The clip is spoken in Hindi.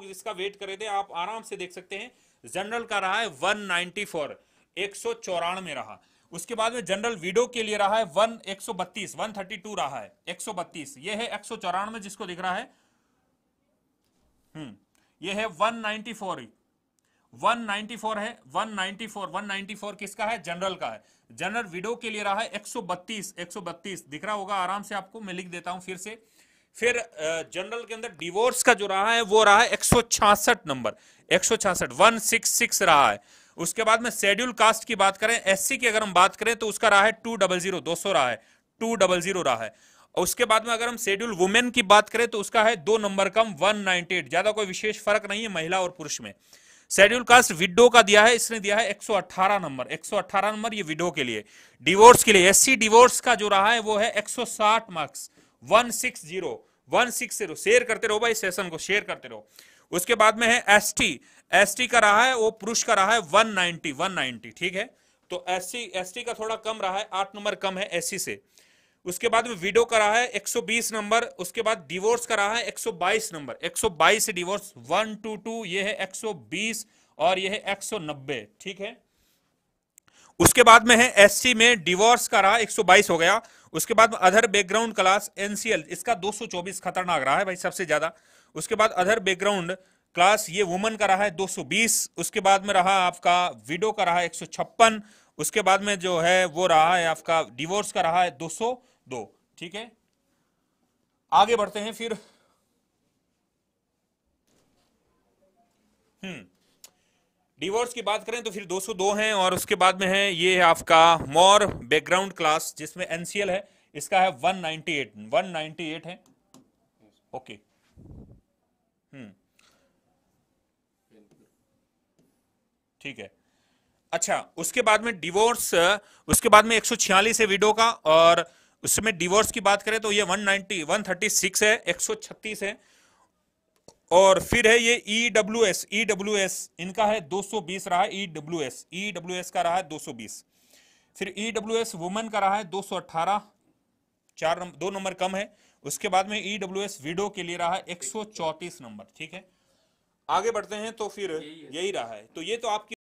लोग इसका वेट करे थे आप आराम से देख सकते हैं जनरल का रहा है वन नाइनटी फोर एक सौ चौरानवे रहा उसके बाद में जनरल वीडो के लिए रहा है वन एक सौ बत्तीस वन थर्टी टू रहा है एक सौ बत्तीस ये है एक सौ चौरानवे जिसको दिख रहा है हम्म ये है वन नाइनटी फोर 194 है 194 194 किसका है जनरल का है जनरल वीडो के लिए रहा है 132 132 दिख रहा होगा आराम से आपको मैं लिख देता हूं फिर से फिर जनरल के अंदर डिवोर्स का जो रहा है वो रहा है एक नंबर एक वन सिक्स सिक्स रहा है उसके बाद में शेड्यूल कास्ट की बात करें एससी की अगर हम बात करें तो उसका रहा है टू डबल जीरो दो सौ रहा है टू डबल जीरो रहा है और उसके बाद में अगर हम शेड्यूल वुमेन की बात करें तो उसका है दो नंबर कम वन नाइनटी एट ज्यादा कोई विशेष फर्क नहीं है महिला और पुरुष में शेड्यूल कास्ट विडो का दिया है इसने दिया है 118 नंबर 118 नंबर ये विडो के लिए डिवोर्स के लिए एससी डिवोर्स का जो रहा है वो है 160 marks 160 one six zero share करते रहो भाई सेशन को शेयर करते रहो उसके बाद में है एस टी एस टी का रहा है वो पुरुष का रहा है वन नाइनटी वन नाइनटी ठीक है तो एस सी एस टी का थोड़ा कम रहा है आठ नंबर कम है एस सी से उसके बाद में विडो का रहा है 120 नंबर उसके बाद डिवोर्स का रहा है 122 नंबर 122 से डिवोर्स 122 ये है 120 और ये है 190 ठीक है उसके बाद में है एससी में डिवोर्स का रहा 122 हो गया उसके बाद अधर बैकग्राउंड क्लास एनसीएल इसका 224 खतरनाक रहा है भाई सबसे ज्यादा उसके बाद अधर बैकग्राउंड क्लास ये वुमन का रहा है 220 उसके बाद में रहा आपका विडो का रहा है एक उसके बाद में जो है वो रहा है आपका डिवोर्स का रहा है 202 ठीक है आगे बढ़ते हैं फिर हम्म डिवोर्स की बात करें तो फिर 202 हैं और उसके बाद में है ये है आपका मोर बैकग्राउंड क्लास जिसमें एनसीएल है इसका है 198 198 है ओके हम्म। ठीक है अच्छा उसके बाद में डिवोर्स उसके बाद में 146 है विडो का और उसमें डिवोर्स की बात करें तो ये 190 136 है 136 है और फिर है ये E W S E W S इनका है 220 रहा है E W S E W S का रहा है 220 फिर ई डब्ल्यू एस वुमेन का रहा है 218 चार नंबर दो नंबर कम है उसके बाद में ई डब्ल्यू एस विडो के लिए रहा है एक नंबर ठीक है आगे बढ़ते हैं तो फिर यही रहा है तो ये तो आपकी